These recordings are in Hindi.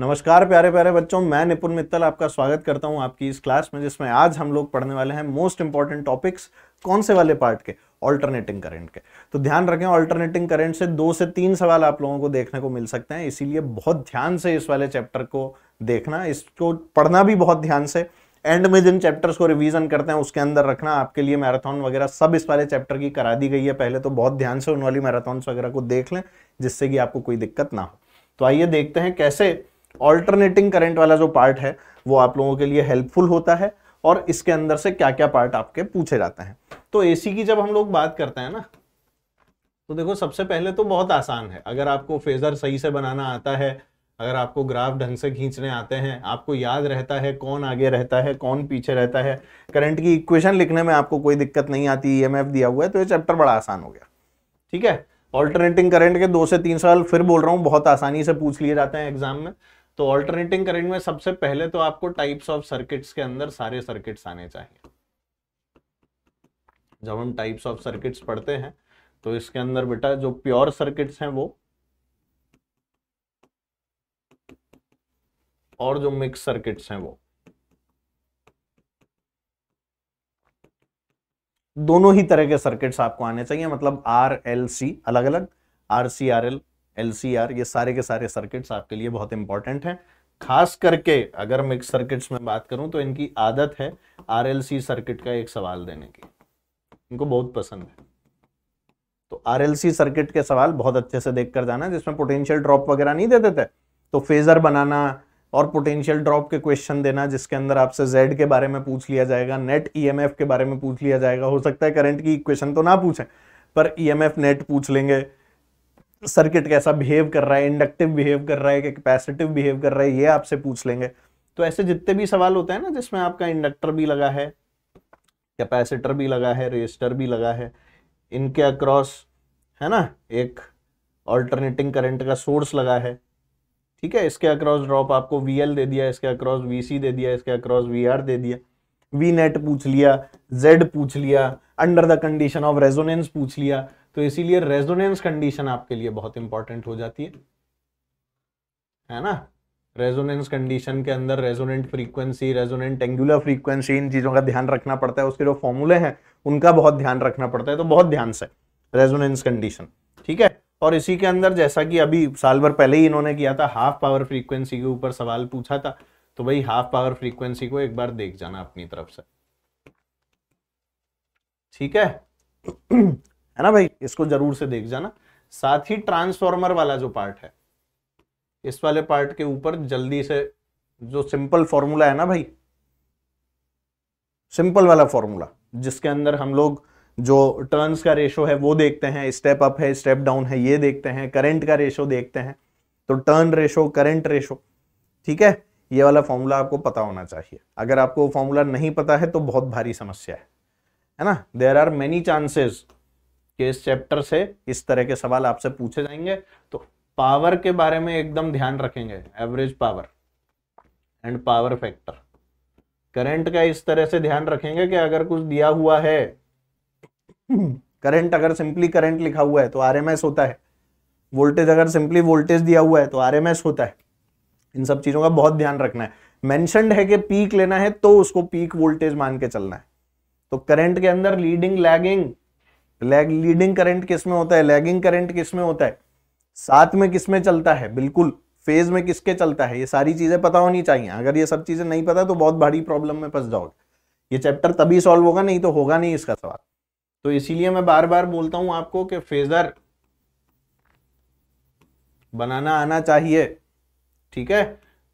नमस्कार प्यारे प्यारे बच्चों मैं निपुण मित्तल आपका स्वागत करता हूं आपकी इस क्लास में जिसमें आज हम लोग पढ़ने वाले हैं मोस्ट इंपॉर्टेंट टॉपिक्स कौन से वाले पार्ट के ऑल्टरनेटिंग करंट के तो ध्यान रखें ऑल्टरनेटिंग करंट से दो से तीन सवाल आप लोगों को देखने को मिल सकते हैं इसीलिए बहुत ध्यान से इस वाले चैप्टर को देखना इसको पढ़ना भी बहुत ध्यान से एंड में जिन चैप्टर्स को रिवीजन करते हैं उसके अंदर रखना आपके लिए मैराथन वगैरह सब इस वाले चैप्टर की करा दी गई है पहले तो बहुत ध्यान से उन वाली मैराथन वगैरह को देख लें जिससे कि आपको कोई दिक्कत ना हो तो आइए देखते हैं कैसे ऑल्टरनेटिंग करंट वाला जो पार्ट है वो आप लोगों के लिए हेल्पफुल होता है और इसके अंदर से क्या क्या पार्ट आपके पूछे जाते हैं तो एसी की जब हम लोग बात करते हैं ना तो देखो सबसे पहले तो बहुत आसान है अगर आपको फेजर सही से बनाना आता है अगर आपको ग्राफ ढंग से खींचने आते हैं आपको याद रहता है कौन आगे रहता है कौन पीछे रहता है करंट की इक्वेशन लिखने में आपको कोई दिक्कत नहीं आती ई e दिया हुआ है तो ये चैप्टर बड़ा आसान हो गया ठीक है ऑल्टरनेटिंग करंट के दो से तीन सवाल फिर बोल रहा हूँ बहुत आसानी से पूछ लिए जाते हैं एग्जाम में तो ऑल्टरनेटिंग करंट में सबसे पहले तो आपको टाइप्स ऑफ सर्किट्स के अंदर सारे सर्किट्स आने चाहिए जब हम टाइप्स ऑफ सर्किट्स पढ़ते हैं तो इसके अंदर बेटा जो प्योर सर्किट्स हैं वो और जो मिक्स सर्किट्स हैं वो दोनों ही तरह के सर्किट्स आपको आने चाहिए मतलब आर एल सी अलग अलग R C R L L ये सारे के सारे सर्किट्स आपके लिए बहुत इंपॉर्टेंट हैं खास करके अगर मिक्स सर्किट्स में बात करूं तो इनकी आदत है आरएलसी सर्किट का एक सवाल देने की इनको बहुत पसंद है तो आरएलसी सर्किट के सवाल बहुत अच्छे से देख कर जाना जिसमें पोटेंशियल ड्रॉप वगैरह नहीं देते थे तो फेजर बनाना और पोटेंशियल ड्रॉप के क्वेश्चन देना जिसके अंदर आपसे जेड के बारे में पूछ लिया जाएगा नेट ईएमएफ e के बारे में पूछ लिया जाएगा हो सकता है करंट की इक्वेशन तो ना पूछें पर ईएमएफ e नेट पूछ लेंगे सर्किट कैसा बिहेव कर रहा है इंडक्टिव बिहेव कर रहा है कि कैपेसिटिव बिहेव कर रहा है ये आपसे पूछ लेंगे तो ऐसे जितने भी सवाल होते हैं ना जिसमें आपका इंडक्टर भी लगा है कैपेसिटर भी लगा है रजिस्टर भी लगा है इनके अक्रॉस है ना एक ऑल्टरनेटिंग करंट का सोर्स लगा है ठीक है इसके अक्रॉस ड्रॉप आपको वी दे दिया इसके अक्रॉस वी दे दिया इसके अक्रॉस वी दे दिया वी नेट पूछ लिया जेड पूछ लिया under the condition of resonance पूछ लिया तो इसीलिए रेजोनेंस कंडीशन आपके लिए बहुत इंपॉर्टेंट हो जाती है है ना रेजोनेंस कंडीशन के अंदर resonant frequency resonant angular frequency इन चीज़ों का ध्यान रखना पड़ता है उसके जो फॉर्मूले हैं उनका बहुत ध्यान रखना पड़ता है तो बहुत ध्यान से रेजोनेंस कंडीशन ठीक है और इसी के अंदर जैसा कि अभी साल भर पहले ही इन्होंने किया था हाफ पावर फ्रीक्वेंसी के ऊपर सवाल पूछा था तो भाई हाफ पावर फ्रीक्वेंसी को एक बार देख जाना अपनी तरफ से ठीक है है ना भाई इसको जरूर से देख जाना साथ ही ट्रांसफॉर्मर वाला जो पार्ट है इस वाले पार्ट के ऊपर जल्दी से जो सिंपल फॉर्मूला है ना भाई सिंपल वाला फॉर्मूला जिसके अंदर हम लोग जो टर्न्स का रेशो है वो देखते हैं स्टेप अप है स्टेप डाउन है ये देखते हैं करंट का रेशो देखते हैं तो टर्न रेशो करंट रेशो ठीक है ये वाला फॉर्मूला आपको पता होना चाहिए अगर आपको फॉर्मूला नहीं पता है तो बहुत भारी समस्या है है ना देर आर मेनी चांसेस के इस चैप्टर से इस तरह के सवाल आपसे पूछे जाएंगे तो पावर के बारे में एकदम ध्यान रखेंगे average power and power factor current का इस तरह से ध्यान रखेंगे कि अगर कुछ दिया हुआ है करंट अगर सिंपली करंट लिखा हुआ है तो आरएमएस होता है वोल्टेज अगर सिंपली वोल्टेज दिया हुआ है तो आरएमएस होता है इन सब चीजों का बहुत ध्यान रखना है मेंशनड है कि पीक लेना है तो उसको पीक वोल्टेज मान के चलना है तो करंट के अंदर leading lagging lag leading current किस में होता है लैगिंग करंट किस में होता है साथ में किस में चलता है बिल्कुल फेज में किसके चलता है ये सारी चीजें पता होनी चाहिए अगर ये सब चीजें नहीं पता तो बहुत भारी प्रॉब्लम में फंस जाओगे ये चैप्टर तभी सॉल्व होगा नहीं तो होगा नहीं इसका सवाल तो इसीलिए मैं बार बार बोलता हूं आपको कि फेजर बनाना आना चाहिए ठीक है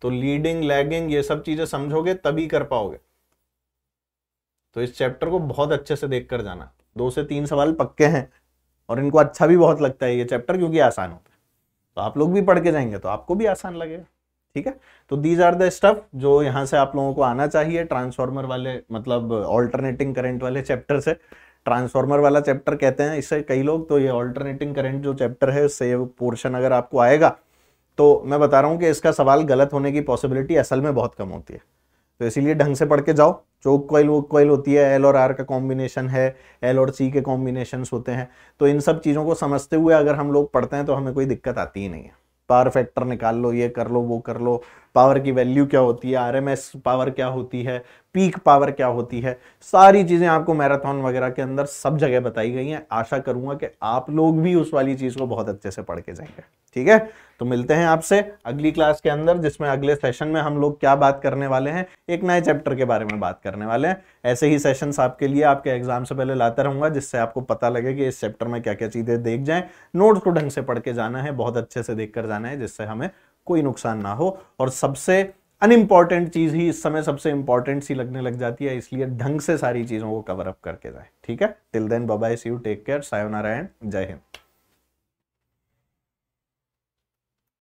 तो लीडिंग लैगिंग ये सब चीजें समझोगे तभी कर पाओगे तो इस चैप्टर को बहुत अच्छे से देख कर जाना दो से तीन सवाल पक्के हैं और इनको अच्छा भी बहुत लगता है ये चैप्टर क्योंकि आसान होता है तो आप लोग भी पढ़ के जाएंगे तो आपको भी आसान लगेगा ठीक है तो दीज आर द स्टफ जो यहाँ से आप लोगों को आना चाहिए ट्रांसफॉर्मर वाले मतलब ऑल्टरनेटिंग करेंट वाले चैप्टर से ट्रांसफॉर्मर वाला चैप्टर कहते हैं इससे कई लोग तो ये ऑल्टरनेटिंग करेंट जो चैप्टर है उससे पोर्शन अगर आपको आएगा तो मैं बता रहा हूँ कि इसका सवाल गलत होने की पॉसिबिलिटी असल में बहुत कम होती है तो इसीलिए ढंग से पढ़ के जाओ चोक कॉइल वोक कॉइल होती है एल और आर का कॉम्बिनेशन है एल और सी के कॉम्बिनेशन होते हैं तो इन सब चीज़ों को समझते हुए अगर हम लोग पढ़ते हैं तो हमें कोई दिक्कत आती ही नहीं है पावर फैक्टर निकाल लो ये कर लो वो कर लो पावर की वैल्यू क्या होती है आरएमएस पावर क्या होती है पीक पावर क्या होती है सारी चीज़ें आपको मैराथन वगैरह के अंदर सब जगह बताई गई हैं आशा करूंगा कि आप लोग भी उस वाली चीज़ को बहुत अच्छे से पढ़ के जाएंगे ठीक है तो मिलते हैं आपसे अगली क्लास के अंदर जिसमें अगले सेशन में हम लोग क्या बात करने वाले हैं एक नए चैप्टर के बारे में बात करने वाले हैं ऐसे ही सेशन आपके लिए आपके एग्जाम से पहले लाता रहूंगा जिससे आपको पता लगे कि इस चैप्टर में क्या क्या चीज़ें देख जाए नोट्स को ढंग से पढ़ के जाना है बहुत अच्छे से देख कर जाना है जिससे हमें कोई नुकसान ना हो और सबसे अनइम्पॉर्टेंट चीज़ ही इस समय सबसे इंपॉर्टेंट सी लगने लग जाती है इसलिए ढंग से सारी चीज़ों को कवर अप करके जाए ठीक है till then bye see you take care सायोनारा नारायण जय हिंद